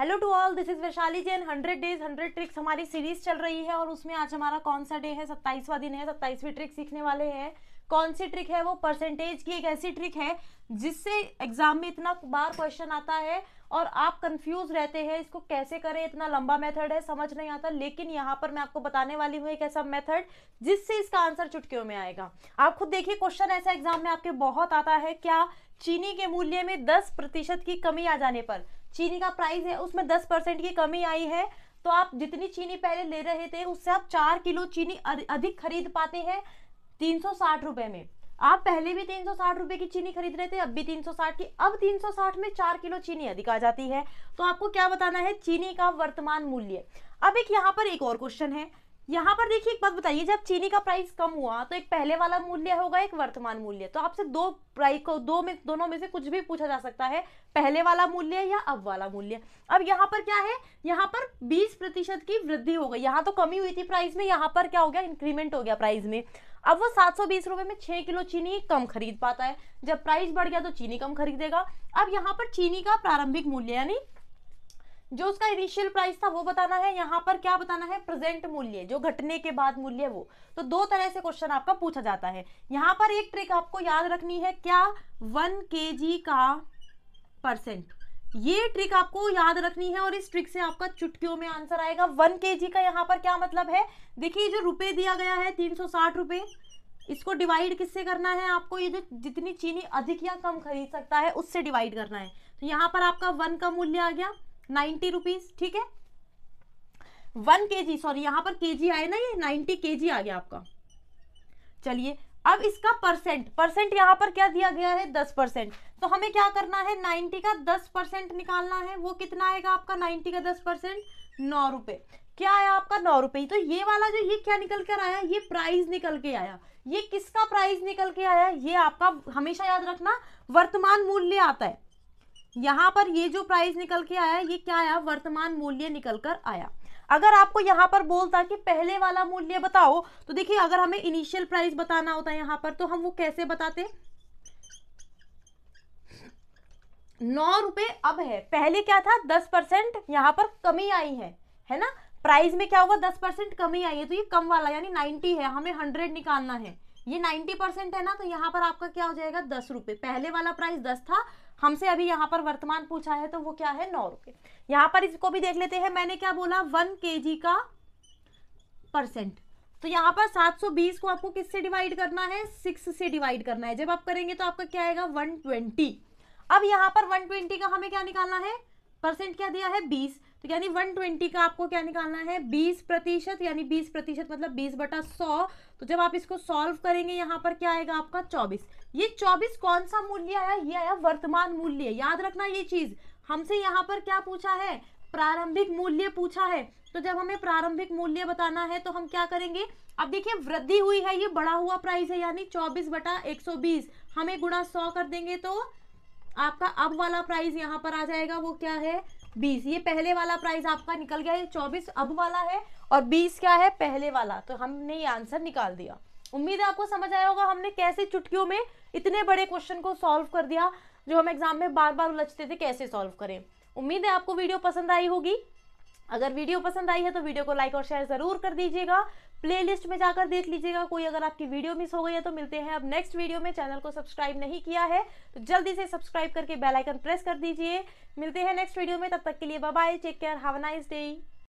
hello to all this is Vaishali Jain 100 days 100 tricks हमारी series चल रही है और उसमें आज हमारा कौन सा डे है सत्ताईसवा दिन है सत्ताईसवीं ट्रिक सीखने वाले हैं कौन सी ट्रिक है वो परसेंटेज की एक ऐसी ट्रिक है जिससे एग्जाम में इतना बार क्वेश्चन आता है और आप कंफ्यूज रहते हैं इसको कैसे करें इतना लंबा मेथड है समझ नहीं आता लेकिन यहाँ पर मैं आपको बताने वाली हूँ एक ऐसा मेथड जिससे इसका आंसर चुटकियों में आएगा आप खुद देखिए क्वेश्चन ऐसा एग्जाम में आपके बहुत आता है क्या चीनी के मूल्य में दस प्रतिशत की कमी आ जाने पर चीनी का प्राइस है उसमें दस परसेंट की कमी आई है तो आप जितनी चीनी पहले ले रहे थे उससे आप चार किलो चीनी अधिक खरीद पाते हैं तीन सौ साठ रुपये में आप पहले भी तीन सौ साठ रुपये की चीनी खरीद रहे थे अब भी तीन सौ साठ की अब तीन सौ साठ में चार किलो चीनी अधिक आ जाती है तो आपको क्या बताना है चीनी का वर्तमान मूल्य अब एक यहाँ पर एक और क्वेश्चन है यहाँ पर देखिए एक बात बताइए जब चीनी का प्राइस कम हुआ तो एक पहले वाला मूल्य होगा एक वर्तमान मूल्य तो आपसे दो प्राइस को दो में दोनों में से कुछ भी पूछा जा सकता है पहले वाला मूल्य या अब वाला मूल्य अब यहाँ पर क्या है यहाँ पर 20 प्रतिशत की वृद्धि हो गई यहाँ तो कमी हुई थी प्राइस में यहाँ पर क्या हो गया इंक्रीमेंट हो गया प्राइस में अब वो सात सौ में छः किलो चीनी कम खरीद पाता है जब प्राइस बढ़ गया तो चीनी कम खरीदेगा अब यहाँ पर चीनी का प्रारंभिक मूल्य यानी जो उसका इनिशियल प्राइस था वो बताना है यहाँ पर क्या बताना है प्रेजेंट मूल्य जो घटने के बाद मूल्य वो तो दो तरह से क्वेश्चन आपका पूछा जाता है यहाँ पर एक ट्रिक आपको याद रखनी है क्या वन के का परसेंट ये ट्रिक आपको याद रखनी है और इस ट्रिक से आपका चुटकियों में आंसर आएगा वन के का यहाँ पर क्या मतलब है देखिए जो रुपये दिया गया है तीन सौ साठ इसको डिवाइड किससे करना है आपको ये जो जितनी चीनी अधिक या कम खरीद सकता है उससे डिवाइड करना है तो यहाँ पर आपका वन का मूल्य आ गया नाइन्टी रुपीज ठीक है वन के जी सॉरी यहां पर के जी आए ना ये नाइन्टी के जी आ गया आपका चलिए अब इसका परसेंट परसेंट यहां पर क्या दिया गया है दस परसेंट तो हमें क्या करना है नाइन्टी का दस परसेंट निकालना है वो कितना आएगा आपका नाइन्टी का दस परसेंट नौ रुपए क्या आया आपका नौ रुपये तो ये वाला जो ये क्या निकल कर आया ये प्राइस निकल के आया ये किसका प्राइस निकल के आया ये आपका हमेशा याद रखना वर्तमान मूल्य आता है यहाँ पर ये जो प्राइस निकल के आया ये क्या आया वर्तमान मूल्य निकल कर आया अगर आपको यहाँ पर बोलता कि पहले वाला मूल्य बताओ तो देखिए अगर हमें इनिशियल प्राइस बताना होता है यहाँ पर तो हम वो कैसे बताते नौ रुपए अब है पहले क्या था दस परसेंट यहाँ पर कमी आई है है ना प्राइस में क्या हुआ दस परसेंट कमी आई है तो ये कम वाला यानी नाइनटी है हमें हंड्रेड निकालना है ये नाइन्टी परसेंट है ना तो यहाँ पर आपका क्या हो जाएगा दस रुपये पहले वाला प्राइस दस था हमसे अभी यहाँ पर वर्तमान पूछा है तो वो क्या है नौ रुपये यहाँ पर इसको भी देख लेते हैं मैंने क्या बोला वन के का परसेंट तो यहाँ पर 720 को आपको किससे डिवाइड करना है सिक्स से डिवाइड करना है जब आप करेंगे तो आपका क्या आएगा 120 अब यहाँ पर 120 का हमें क्या निकालना है परसेंट क्या दिया है बीस तो यानी 120 का आपको क्या निकालना है 20 प्रतिशत यानी 20 प्रतिशत मतलब 20 बटा 100 तो जब आप इसको सॉल्व करेंगे यहाँ पर क्या आएगा आपका 24 ये 24 कौन सा मूल्य आया ये आया वर्तमान मूल्य याद रखना ये चीज़ हमसे यहाँ पर क्या पूछा है प्रारंभिक मूल्य पूछा है तो जब हमें प्रारंभिक मूल्य बताना है तो हम क्या करेंगे अब देखिए वृद्धि हुई है ये बढ़ा हुआ प्राइस है यानी 24 बटा 120 हमें गुणा 100 कर देंगे तो आपका अब वाला प्राइस यहाँ पर आ जाएगा वो क्या है बीस ये पहले वाला प्राइस आपका निकल गया है चौबीस अब वाला है और बीस क्या है पहले वाला तो हमने ये आंसर निकाल दिया उम्मीद है आपको समझ आया होगा हमने कैसे चुटकियों में इतने बड़े क्वेश्चन को सॉल्व कर दिया जो हम एग्जाम में बार बार उलझते थे कैसे सॉल्व करें उम्मीद है आपको वीडियो पसंद आई होगी अगर वीडियो पसंद आई है तो वीडियो को लाइक और शेयर ज़रूर कर दीजिएगा प्लेलिस्ट में जाकर देख लीजिएगा कोई अगर आपकी वीडियो मिस हो गई है तो मिलते हैं अब नेक्स्ट वीडियो में चैनल को सब्सक्राइब नहीं किया है तो जल्दी से सब्सक्राइब करके बेलाइकन प्रेस कर दीजिए मिलते हैं नेक्स्ट वीडियो में तब तक के लिए bye take care have nice day